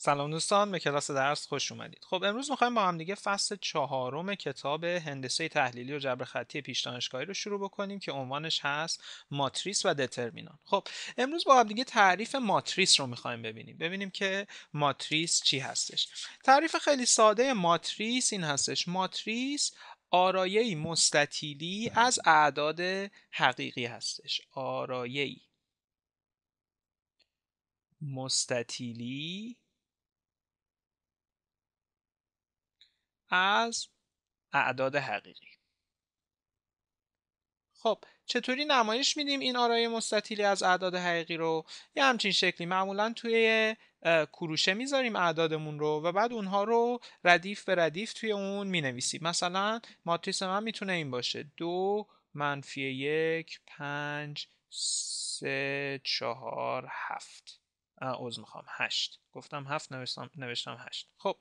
سلام دوستان به کلاس درس خوش اومدید خب امروز میخوایم با هم دیگه فصل چهارم کتاب هندسه تحلیلی و جبر خطی پیش دانشگاهی رو شروع بکنیم که عنوانش هست ماتریس و دترمینان خب امروز با هم دیگه تعریف ماتریس رو میخوایم ببینیم ببینیم که ماتریس چی هستش تعریف خیلی ساده ماتریس این هستش ماتریس آرایه مستطیلی از اعداد حقیقی هستش آرایه مستطیلی از اعداد حقیقی خب چطوری نمایش میدیم این آرای مستطیلی از اعداد حقیقی رو یه همچین شکلی معمولا توی کروشه میذاریم اعدادمون رو و بعد اونها رو ردیف به ردیف توی اون مینویسیم مثلا ماتریس من میتونه این باشه دو منفی یک پنج سه چهار هفت عوض میخوام هشت گفتم هفت نوشتم, نوشتم هشت خب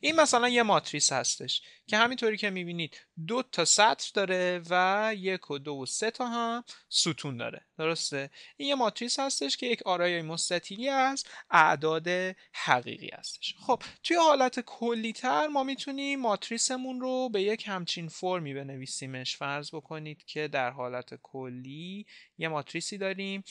این مثلا یه ماتریس هستش که همینطوری که میبینید دو تا سطر داره و یک و دو و سه تا هم ستون داره درسته این یه ماتریس هستش که یک آرایه مستطیلی از اعداد حقیقی هستش خب توی حالت تر ما میتونیم ماتریسمون رو به یک همچین فرمی بنویسیمش فرض بکنید که در حالت کلی یه ماتریسی داریم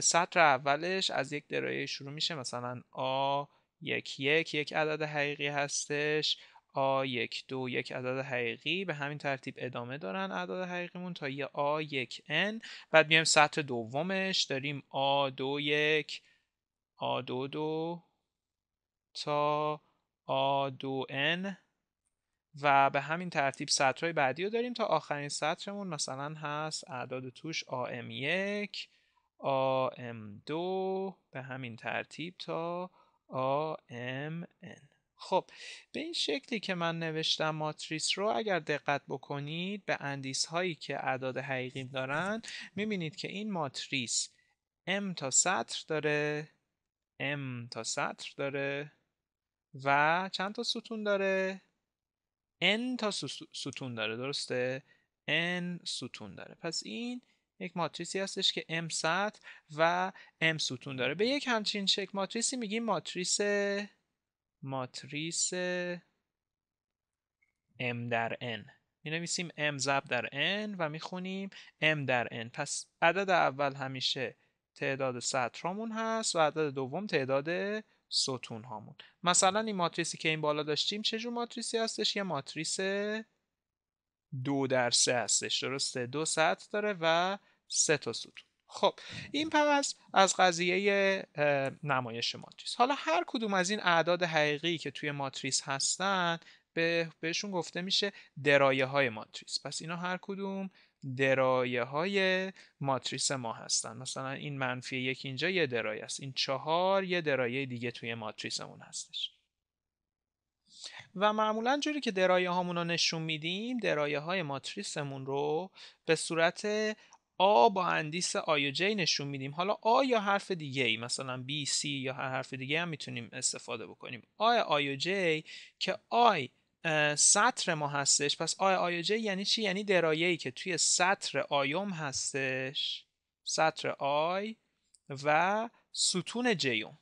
سطر اولش از یک درایه شروع میشه مثلا آ یک یک یک عدد حقیقی هستش آ یک دو یک عدد حقیقی به همین ترتیب ادامه دارن عدد حقیقیمون تا یه آ یک ان بعد میایم سطح دومش داریم آ دو یک آ دو دو تا آ دو ان و به همین ترتیب سطرهای بعدی رو داریم تا آخرین سطرمون مثلا هست اعداد توش آ ام یک AM2 به همین ترتیب تا AMN خب به این شکلی که من نوشتم ماتریس رو اگر دقت بکنید به اندیس هایی که اعداد حقیقی دارن میبینید که این ماتریس M تا سطر داره M تا سطر داره و چند تا ستون داره N تا ستون داره درسته N ستون داره پس این یک ماتریسی هستش که M سطح و M ستون داره به یک همچین چک ماتریسی میگیم ماتریس ماتریس M در N می نویسیم M ضرب در N و میخونیم M در N پس عدد اول همیشه تعداد سطرامون هست و عدد دوم تعداد ستون هامون مثلا این ماتریسی که این بالا داشتیم چه جور ماتریسی هستش یه ماتریس دو در سه هستش درسته دو سطح داره و سه تا ستون خب این پس از قضیه نمایش ماتریس حالا هر کدوم از این اعداد حقیقی که توی ماتریس هستن به بهشون گفته میشه درایه های ماتریس پس اینا هر کدوم درایه های ماتریس ما هستن مثلا این منفی یک اینجا یه درایه است این چهار یه درایه دیگه توی ماتریسمون هستش و معمولا جوری که درایه هامون رو نشون میدیم درایه های ماتریسمون رو به صورت آ با اندیس آی و جی نشون میدیم حالا آ یا حرف دیگه ای مثلا بی سی یا هر حرف دیگه هم میتونیم استفاده بکنیم آی آی و جی که آی سطر ما هستش پس آی آی و جی یعنی چی یعنی درایه ای که توی سطر آیوم هستش سطر آی و ستون جیوم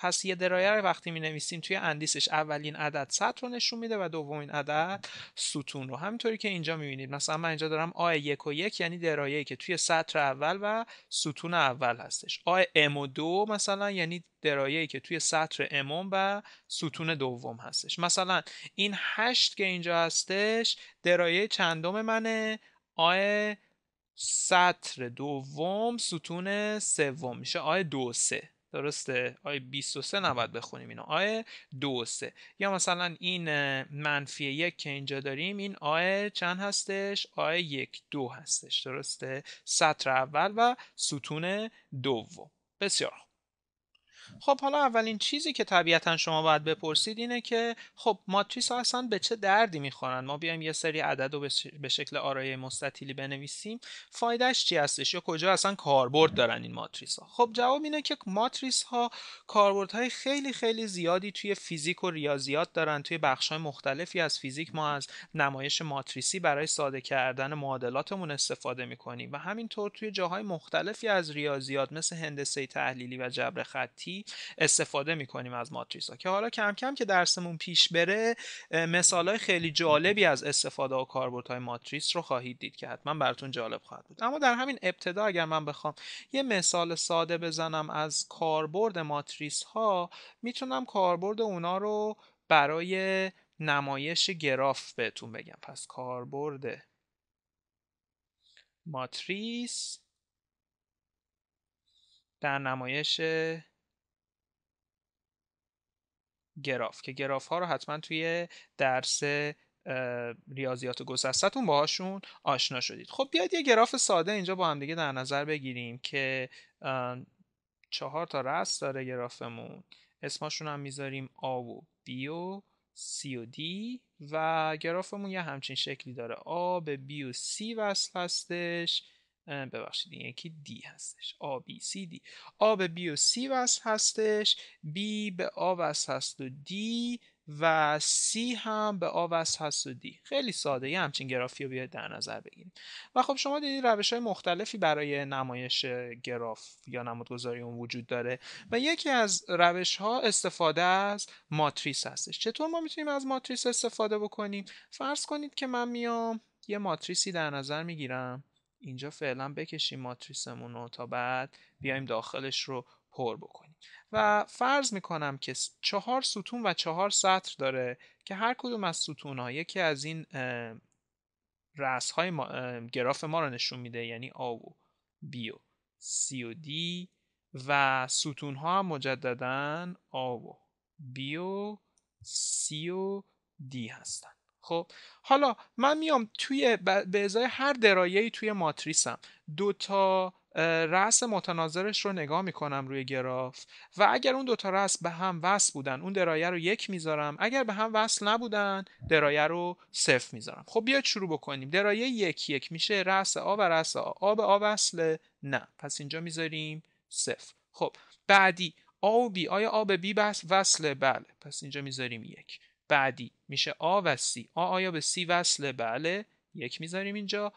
پس یه درایه وقتی می نویسیم توی اندیسش اولین عدد سطر رو نشون میده و دومین عدد ستون رو همینطوری که اینجا بینید مثلا من اینجا دارم آ یک و یک یعنی درایه که توی سطر اول و ستون اول هستش آ ام و دو مثلا یعنی درایه که توی سطر امون و ستون دوم هستش مثلا این هشت که اینجا هستش درایه چندم منه آ سطر دوم ستون سوم میشه آ دو سه درسته آی 23 نباید بخونیم اینو آی 23 یا مثلا این منفی یک که اینجا داریم این آی چند هستش آی یک دو هستش درسته سطر اول و ستون دوم بسیار خوب خب حالا اولین چیزی که طبیعتا شما باید بپرسید اینه که خب ماتریس ها اصلا به چه دردی میخورن ما بیایم یه سری عدد رو به شکل آرایه مستطیلی بنویسیم فایدهش چی هستش یا کجا اصلا کاربرد دارن این ماتریس ها خب جواب اینه که ماتریس ها کاربرد های خیلی خیلی زیادی توی فیزیک و ریاضیات دارن توی بخش های مختلفی از فیزیک ما از نمایش ماتریسی برای ساده کردن معادلاتمون استفاده میکنیم و همینطور توی جاهای مختلفی از ریاضیات مثل هندسه تحلیلی و جبر خطی استفاده میکنیم از ماتریس ها که حالا کم کم که درسمون پیش بره مثال های خیلی جالبی از استفاده و کاربردهای ماتریس رو خواهید دید که حتما براتون جالب خواهد بود اما در همین ابتدا اگر من بخوام یه مثال ساده بزنم از کاربرد ماتریس ها میتونم کاربرد اونا رو برای نمایش گراف بهتون بگم پس کاربرد ماتریس در نمایش گراف که گراف ها رو حتما توی درس ریاضیات گسستتون باهاشون آشنا شدید خب بیاید یه گراف ساده اینجا با هم دیگه در نظر بگیریم که چهار تا رست داره گرافمون اسماشون هم میذاریم A و B و C و D و گرافمون یه همچین شکلی داره A به B و C وصل هستش ببخشید این یکی دی هستش A B C D A به B و C وصل هستش B به A وصل هست و D و C هم به A وصل هست و دی خیلی ساده یه همچین گرافی رو بیاید در نظر بگیریم و خب شما دیدید روش های مختلفی برای نمایش گراف یا نمودگذاری اون وجود داره و یکی از روش ها استفاده از ماتریس هستش چطور ما میتونیم از ماتریس استفاده بکنیم فرض کنید که من میام یه ماتریسی در نظر میگیرم اینجا فعلا بکشیم ماتریسمون رو تا بعد بیایم داخلش رو پر بکنیم و فرض میکنم که چهار ستون و چهار سطر داره که هر کدوم از ستون ها یکی از این رأس های ما، گراف ما رو نشون میده یعنی A و B و C و D و ستون ها هم مجددن A و B و C و D هستن خب حالا من میام توی به ازای هر درایه‌ای توی ماتریسم دو تا رأس متناظرش رو نگاه میکنم روی گراف و اگر اون دوتا رأس به هم وصل بودن اون درایه رو یک میذارم اگر به هم وصل نبودن درایه رو صفر میذارم خب بیاید شروع بکنیم درایه یک یک میشه رأس آ و رأس آ آ به آ وصله نه پس اینجا میذاریم صفر خب بعدی آ و بی آیا آ به بی وصله بله پس اینجا میذاریم یک بعدی میشه آ و سی آ آیا به سی وصله بله یک میذاریم اینجا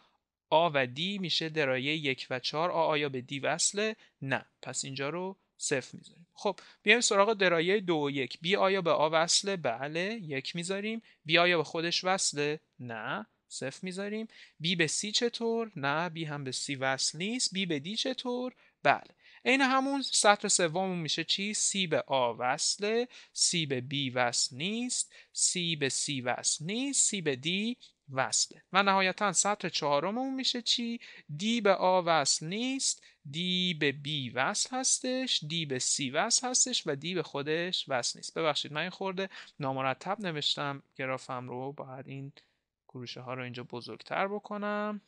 آ و دی میشه درایه یک و چهار آ آیا به دی وصله نه پس اینجا رو صفر میذاریم خب بیایم سراغ درایه دو و یک بی آیا به آ وصله بله یک میذاریم بی آیا به خودش وصله نه صفر میذاریم بی به سی چطور نه بی هم به سی وصل نیست بی به دی چطور بله عین همون سطر سوم میشه چی سی به آ وصله سی به بی وصل نیست سی به سی وصل نیست سی به دی وصله و نهایتا سطر چهارممون میشه چی دی به آ وصل نیست دی به بی وصل هستش دی به سی وصل هستش و دی به خودش وصل نیست ببخشید من این خورده نامرتب نوشتم گرافم رو باید این کروشه ها رو اینجا بزرگتر بکنم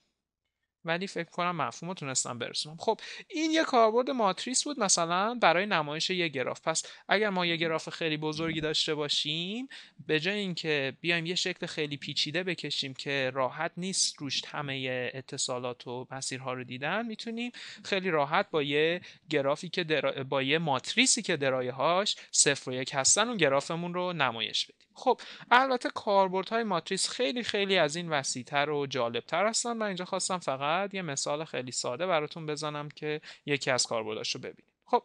ولی فکر کنم مفهوم رو تونستم برسونم خب این یه کاربرد ماتریس بود مثلا برای نمایش یه گراف پس اگر ما یه گراف خیلی بزرگی داشته باشیم به جای اینکه بیایم یه شکل خیلی پیچیده بکشیم که راحت نیست روش همه اتصالات و مسیرها رو دیدن میتونیم خیلی راحت با یه گرافی که با یه ماتریسی که درایه هاش صفر و یک هستن اون گرافمون رو نمایش بدیم خب البته کاربردهای ماتریس خیلی خیلی از این وسیعتر و جالبتر هستن من اینجا خواستم فقط بعد یه مثال خیلی ساده براتون بزنم که یکی از کاربرداش رو ببینیم خب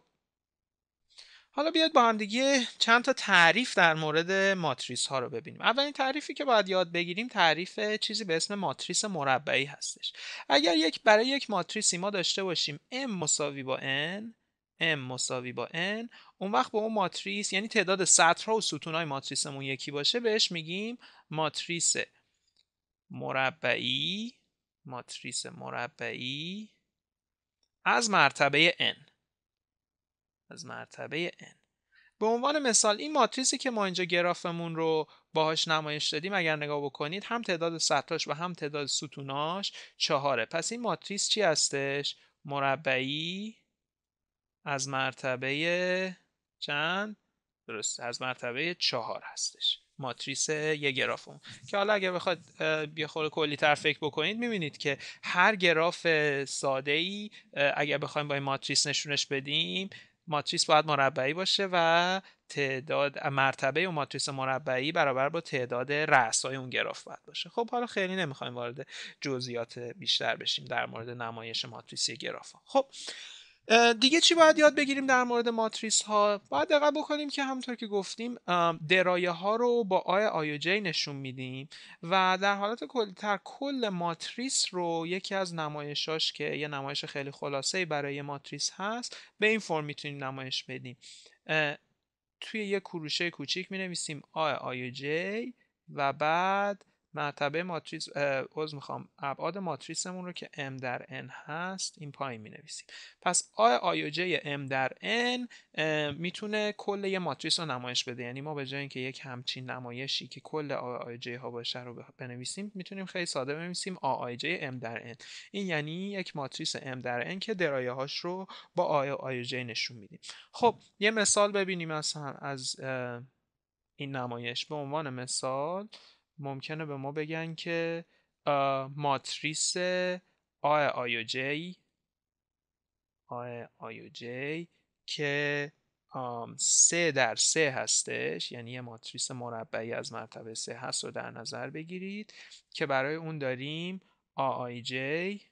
حالا بیاد با هم دیگه چند تا تعریف در مورد ماتریس ها رو ببینیم. اولین تعریفی که باید یاد بگیریم تعریف چیزی به اسم ماتریس مربعی هستش. اگر یک برای یک ماتریسی ما داشته باشیم m مساوی با n m مساوی با n اون وقت به اون ماتریس یعنی تعداد سطرها و ستونهای ماتریسمون یکی باشه بهش میگیم ماتریس مربعی ماتریس مربعی از مرتبه n از مرتبه n به عنوان مثال این ماتریسی که ما اینجا گرافمون رو باهاش نمایش دادیم اگر نگاه بکنید هم تعداد سطحاش و هم تعداد ستوناش چهاره پس این ماتریس چی هستش مربعی از مرتبه چند درست از مرتبه چهار هستش ماتریس یه اون که حالا اگر بخواد بیا خورده کلی تر فکر بکنید میبینید که هر گراف ساده ای اگر بخوایم با این ماتریس نشونش بدیم ماتریس باید مربعی باشه و تعداد مرتبه اون ماتریس مربعی برابر با تعداد های اون گراف باید باشه خب حالا خیلی نمیخوایم وارد جزئیات بیشتر بشیم در مورد نمایش ماتریسی گراف خب دیگه چی باید یاد بگیریم در مورد ماتریس ها باید دقت بکنیم که همونطور که گفتیم درایه ها رو با آی آی جی نشون میدیم و در حالت تر کل ماتریس رو یکی از نمایشاش که یه نمایش خیلی خلاصه برای ماتریس هست به این فرم میتونیم نمایش بدیم توی یه کروشه کوچیک می نویسیم آی آی جی و بعد مرتبه ماتریس عذر میخوام ابعاد ماتریسمون رو که m در n هست این پایین نویسیم. پس آ آی j m در n میتونه کل یه ماتریس رو نمایش بده یعنی ما به جای اینکه یک همچین نمایشی که کل آ آی j ها باشه رو بنویسیم میتونیم خیلی ساده بنویسیم آ آی j m در n این یعنی یک ماتریس m در n که درایه هاش رو با آ آی j نشون میدیم خب یه مثال ببینیم مثلا از این نمایش به عنوان مثال ممکنه به ما بگن که ماتریس آ آی و جی آ آی و جی که سه در سه هستش یعنی یه ماتریس مربعی از مرتبه سه هست رو در نظر بگیرید که برای اون داریم آ آی جی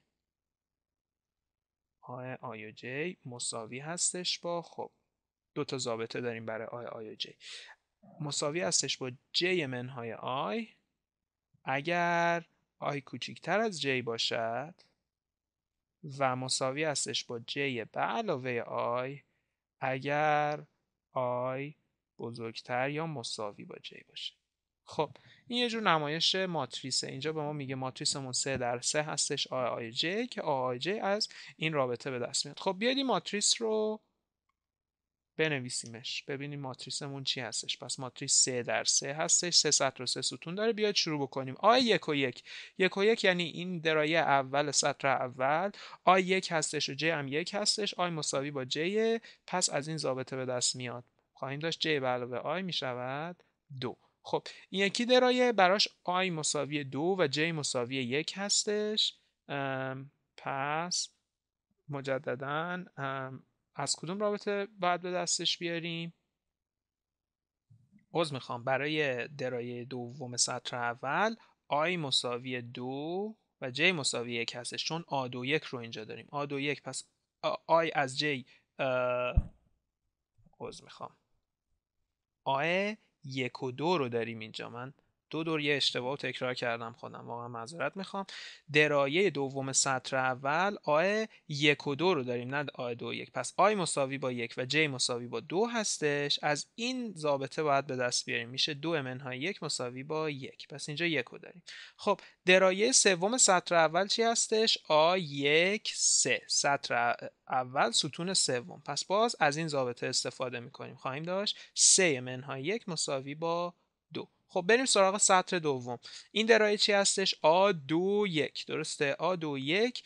آ آی و جی مساوی هستش با خب دو تا ضابطه داریم برای آی آی و جی مساوی هستش با j منهای آی اگر آی کوچیکتر از j باشد و مساوی هستش با j به علاوه آی اگر آی بزرگتر یا مساوی با j باشه خب این یه جور نمایش ماتریسه اینجا به ما میگه ماتریسمون 3 در 3 هستش آی آی جی که آی آی جی از این رابطه به دست میاد خب بیاید این ماتریس رو بنویسیمش ببینیم ماتریسمون چی هستش پس ماتریس 3 در 3 هستش 3 سطر و 3 ستون داره بیاید شروع بکنیم آی یک و یک یک و یک یعنی این درایه اول سطر اول آی یک هستش و j هم یک هستش آی مساوی با j پس از این ضابطه به دست میاد خواهیم داشت j به علاوه آی می شود دو خب این یکی درایه براش آی مساوی دو و j مساوی یک هستش پس مجددا از کدوم رابطه باید به دستش بیاریم عوض میخوام برای درایه دوم سطر اول آی مساوی دو و j مساوی یک هستش چون آ یک رو اینجا داریم آ یک پس آی از j عوض میخوام آی یک و دو رو داریم اینجا من دو دور یه اشتباه تکرار کردم خودم واقعا معذرت میخوام درایه دوم سطر اول آی یک و دو رو داریم نه آ دو و یک پس آی مساوی با یک و جی مساوی با دو هستش از این ضابطه باید به دست بیاریم میشه دو منهای یک مساوی با یک پس اینجا یک رو داریم خب درایه سوم سطر اول چی هستش آ یک سه سطر اول ستون سوم پس باز از این ضابطه استفاده میکنیم خواهیم داشت سه منهای یک مساوی با خب بریم سراغ سطر دوم این درایه چی هستش آ دو یک درسته آ دو یک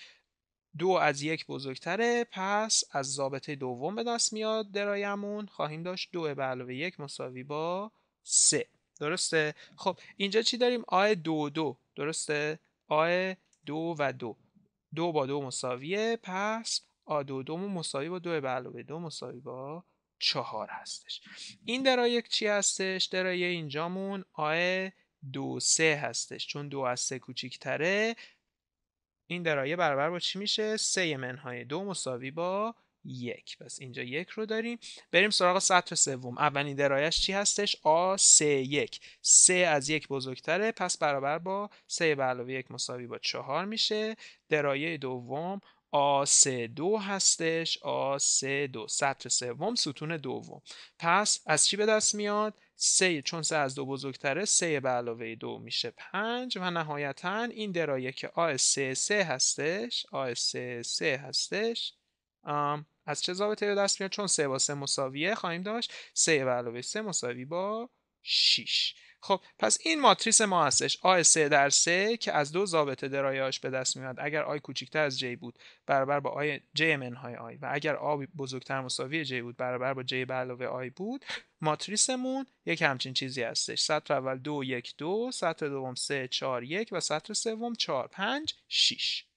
دو از یک بزرگتره پس از ضابطه دوم به دست میاد درایمون خواهیم داشت دو به علاوه یک مساوی با سه درسته خب اینجا چی داریم آ دو دو درسته آ دو و دو دو با دو مساویه پس آ دو دومون مساوی با دو به علاوه دو مساوی با چهار هستش این درایه چی هستش؟ درایه اینجامون آه دو سه هستش چون دو از سه کوچیکتره این درایه برابر با چی میشه؟ سه منهای دو مساوی با یک پس اینجا یک رو داریم بریم سراغ و سوم اولین درایش چی هستش آ سه یک سه از یک بزرگتره پس برابر با سه به یک مساوی با چهار میشه درایه دوم آ سه دو هستش آ سه دو سطر سوم ستون دوم پس از چی به دست میاد سه چون سه از دو بزرگتره سه به علاوه دو میشه پنج و نهایتا این درایه که آ سه سه هستش آ سه سه هستش از چه ضابطه به دست میاد چون سه با سه مساویه خواهیم داشت سه به علاوه سه مساوی با 6 خب پس این ماتریس ما هستش آی سه در سه که از دو ضابطه درایاش به دست میاد اگر آی کوچکتر از جی بود برابر با آی جی منهای آی و اگر آ بزرگتر مساوی جی بود برابر با جی به آی بود ماتریسمون یک همچین چیزی هستش سطر اول دو یک دو سطر دوم سه چار یک و سطر سوم چار پنج شیش